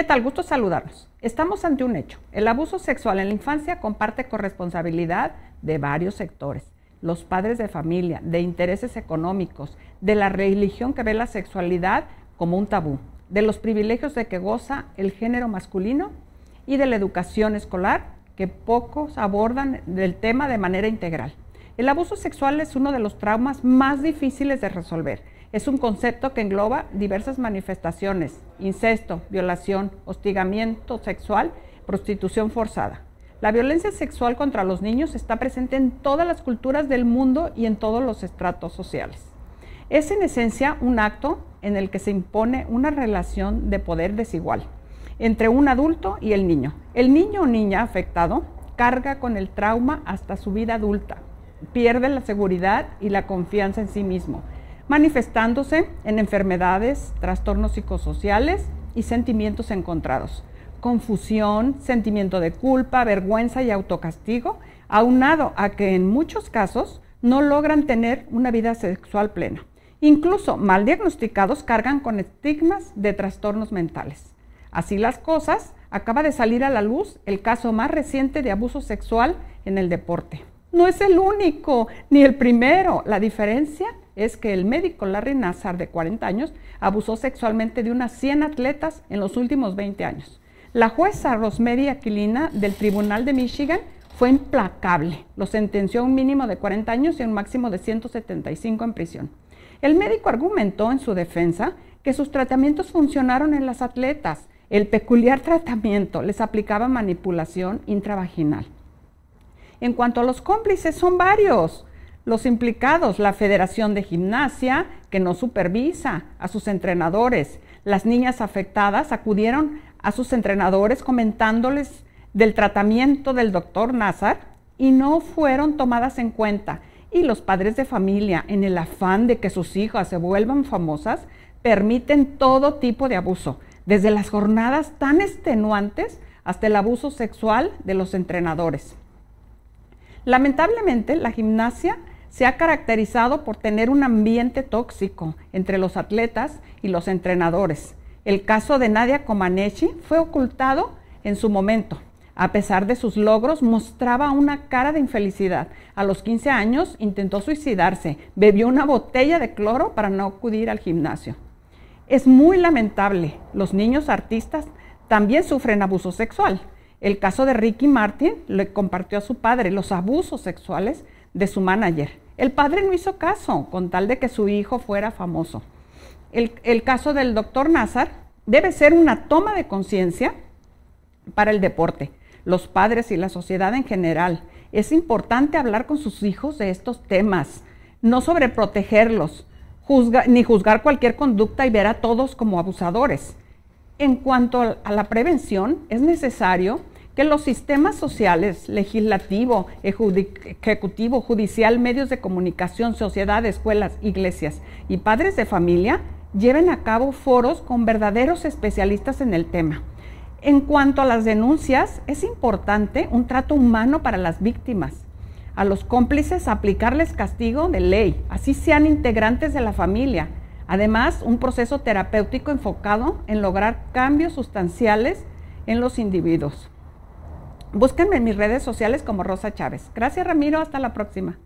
¿Qué tal? Gusto saludarlos. Estamos ante un hecho. El abuso sexual en la infancia comparte corresponsabilidad de varios sectores. Los padres de familia, de intereses económicos, de la religión que ve la sexualidad como un tabú, de los privilegios de que goza el género masculino y de la educación escolar que pocos abordan del tema de manera integral. El abuso sexual es uno de los traumas más difíciles de resolver es un concepto que engloba diversas manifestaciones, incesto, violación, hostigamiento sexual, prostitución forzada. La violencia sexual contra los niños está presente en todas las culturas del mundo y en todos los estratos sociales. Es en esencia un acto en el que se impone una relación de poder desigual entre un adulto y el niño. El niño o niña afectado carga con el trauma hasta su vida adulta, pierde la seguridad y la confianza en sí mismo, manifestándose en enfermedades, trastornos psicosociales y sentimientos encontrados, confusión, sentimiento de culpa, vergüenza y autocastigo, aunado a que en muchos casos no logran tener una vida sexual plena. Incluso mal diagnosticados cargan con estigmas de trastornos mentales. Así las cosas, acaba de salir a la luz el caso más reciente de abuso sexual en el deporte. No es el único ni el primero. La diferencia es que el médico Larry Nazar, de 40 años, abusó sexualmente de unas 100 atletas en los últimos 20 años. La jueza Rosemary Aquilina del Tribunal de Michigan fue implacable. Lo sentenció a un mínimo de 40 años y un máximo de 175 en prisión. El médico argumentó en su defensa que sus tratamientos funcionaron en las atletas. El peculiar tratamiento les aplicaba manipulación intravaginal. En cuanto a los cómplices, son varios. Los implicados, la Federación de Gimnasia, que no supervisa a sus entrenadores. Las niñas afectadas acudieron a sus entrenadores comentándoles del tratamiento del doctor Nazar y no fueron tomadas en cuenta. Y los padres de familia, en el afán de que sus hijas se vuelvan famosas, permiten todo tipo de abuso, desde las jornadas tan extenuantes hasta el abuso sexual de los entrenadores. Lamentablemente, la gimnasia se ha caracterizado por tener un ambiente tóxico entre los atletas y los entrenadores. El caso de Nadia Comaneci fue ocultado en su momento. A pesar de sus logros, mostraba una cara de infelicidad. A los 15 años intentó suicidarse, bebió una botella de cloro para no acudir al gimnasio. Es muy lamentable, los niños artistas también sufren abuso sexual. El caso de Ricky Martin le compartió a su padre los abusos sexuales de su manager. El padre no hizo caso con tal de que su hijo fuera famoso. El, caso del doctor Nazar debe ser una toma de conciencia para el deporte, los padres y la sociedad en general. Es importante hablar con sus hijos de estos temas, no sobreprotegerlos, juzga, ni juzgar cualquier conducta y ver a todos como abusadores. En cuanto a la prevención, es necesario que los sistemas sociales, legislativo, ejecutivo, judicial, medios de comunicación, sociedad, escuelas, iglesias y padres de familia lleven a cabo foros con verdaderos especialistas en el tema. En cuanto a las denuncias, es importante un trato humano para las víctimas. A los cómplices aplicarles castigo de ley, así sean integrantes de la familia. Además, un proceso terapéutico enfocado en lograr cambios sustanciales en los individuos. Búsquenme en mis redes sociales como Rosa Chávez. Gracias Ramiro, hasta la próxima.